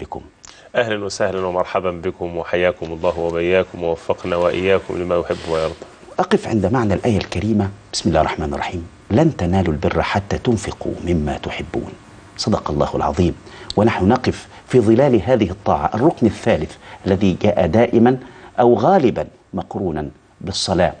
بكم أهلا وسهلا ومرحبا بكم وحياكم الله وبياكم ووفقنا وإياكم لما يحب ويرضى أقف عند معنى الآية الكريمة بسم الله الرحمن الرحيم لن تنالوا البر حتى تنفقوا مما تحبون صدق الله العظيم ونحن نقف في ظلال هذه الطاعة الركن الثالث الذي جاء دائما أو غالبا مقرونا بالصلاة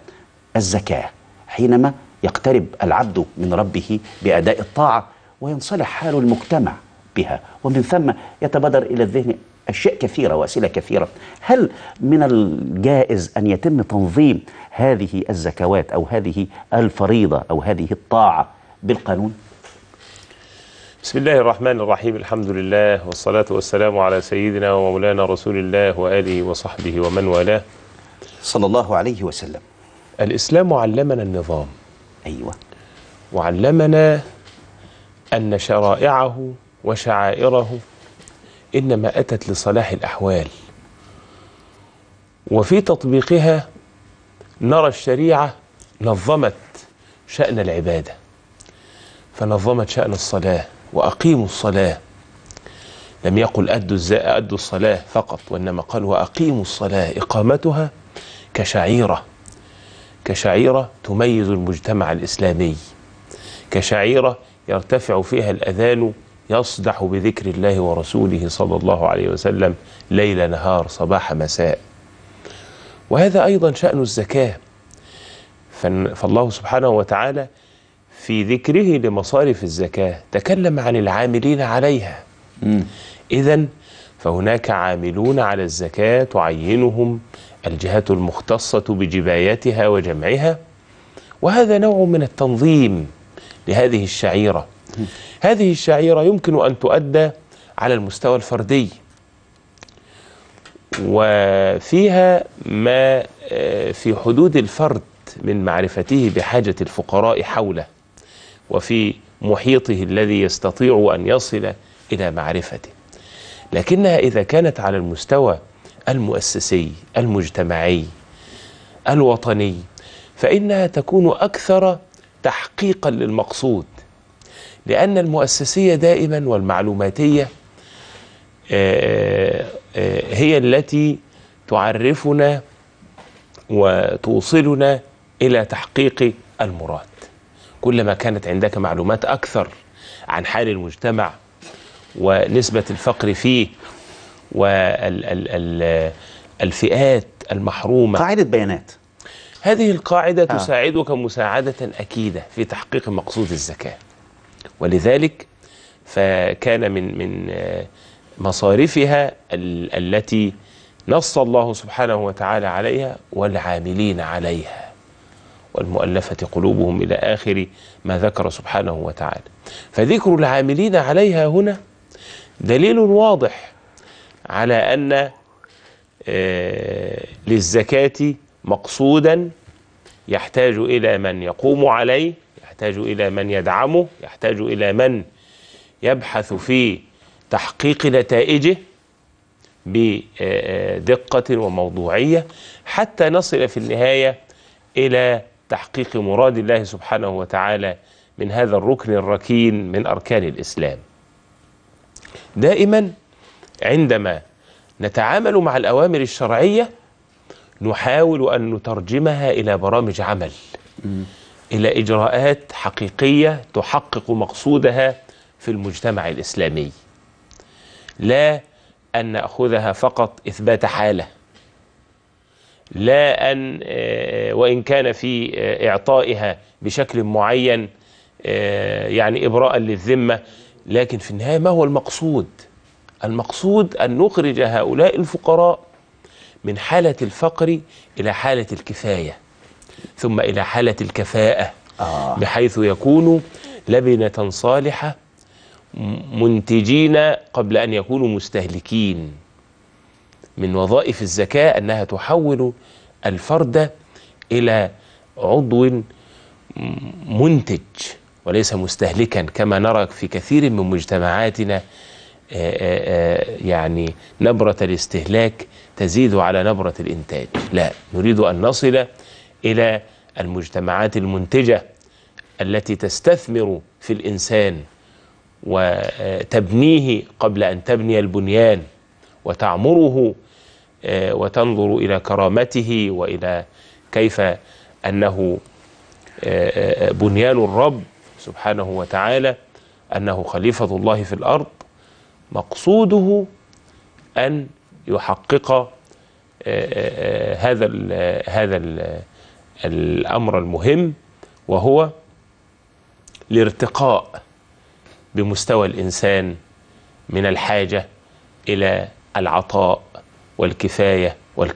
الزكاة حينما يقترب العبد من ربه بأداء الطاعة وينصلح حال المجتمع بها ومن ثم يتبادر إلى الذهن أشياء كثيرة وأسئلة كثيرة هل من الجائز أن يتم تنظيم هذه الزكوات أو هذه الفريضة أو هذه الطاعة بالقانون؟ بسم الله الرحمن الرحيم الحمد لله والصلاة والسلام على سيدنا ومولانا رسول الله وآله وصحبه ومن والاه صلى الله عليه وسلم الإسلام علمنا النظام أيوة وعلمنا أن شرائعه وشعائره إنما أتت لصلاح الأحوال وفي تطبيقها نرى الشريعة نظمت شأن العبادة فنظمت شأن الصلاة وأقيموا الصلاة لم يقل أدوا, أدوا الصلاة فقط وإنما قال وأقيموا الصلاة إقامتها كشعيرة كشعيرة تميز المجتمع الإسلامي كشعيرة يرتفع فيها الأذان يصدح بذكر الله ورسوله صلى الله عليه وسلم ليل نهار صباح مساء وهذا أيضا شأن الزكاة فالله سبحانه وتعالى في ذكره لمصارف الزكاة تكلم عن العاملين عليها إذا فهناك عاملون على الزكاة تعينهم الجهات المختصة بجبايتها وجمعها وهذا نوع من التنظيم لهذه الشعيرة هذه الشعيرة يمكن أن تؤدى على المستوى الفردي وفيها ما آه، في حدود الفرد من معرفته بحاجة الفقراء حوله وفي محيطه الذي يستطيع أن يصل إلى معرفته لكنها إذا كانت على المستوى المؤسسي المجتمعي الوطني فإنها تكون أكثر تحقيقا للمقصود لأن المؤسسية دائما والمعلوماتية آه، آه، هي التي تعرفنا وتوصلنا إلى تحقيق المراد كلما كانت عندك معلومات أكثر عن حال المجتمع ونسبة الفقر فيه والفئات المحرومة قاعدة بيانات هذه القاعدة آه. تساعدك مساعدة أكيدة في تحقيق مقصود الزكاة ولذلك فكان من من آه، مصارفها التي نص الله سبحانه وتعالى عليها والعاملين عليها والمؤلفة قلوبهم إلى آخر ما ذكر سبحانه وتعالى فذكر العاملين عليها هنا دليل واضح على أن آه، للزكاة مقصودا يحتاج إلى من يقوم عليه يحتاج إلى من يدعمه يحتاج إلى من يبحث في تحقيق نتائجه بدقة وموضوعية حتى نصل في النهاية إلى تحقيق مراد الله سبحانه وتعالى من هذا الركن الركين من أركان الإسلام دائما عندما نتعامل مع الأوامر الشرعية نحاول أن نترجمها إلى برامج عمل إلى إجراءات حقيقية تحقق مقصودها في المجتمع الإسلامي لا أن نأخذها فقط إثبات حالة لا أن آه، وإن كان في آه، إعطائها بشكل معين آه، يعني إبراء للذمة لكن في النهاية ما هو المقصود المقصود أن نخرج هؤلاء الفقراء من حالة الفقر إلى حالة الكفاية ثم إلى حالة الكفاءة آه. بحيث يكونوا لبنة صالحة منتجين قبل أن يكونوا مستهلكين من وظائف الزكاة أنها تحول الفرد إلى عضو منتج وليس مستهلكا كما نرى في كثير من مجتمعاتنا آه، آه، آه، يعني نبرة الاستهلاك تزيد على نبرة الإنتاج لا نريد أن نصل إلى المجتمعات المنتجة التي تستثمر في الإنسان وتبنيه قبل أن تبني البنيان وتعمره آه، وتنظر إلى كرامته وإلى كيف أنه آه، آه، بنيان الرب سبحانه وتعالى أنه خليفة الله في الأرض مقصوده أن يحقق هذا ال هذا ال الأمر المهم وهو الارتقاء بمستوى الإنسان من الحاجة إلى العطاء والكفاية والكفاءة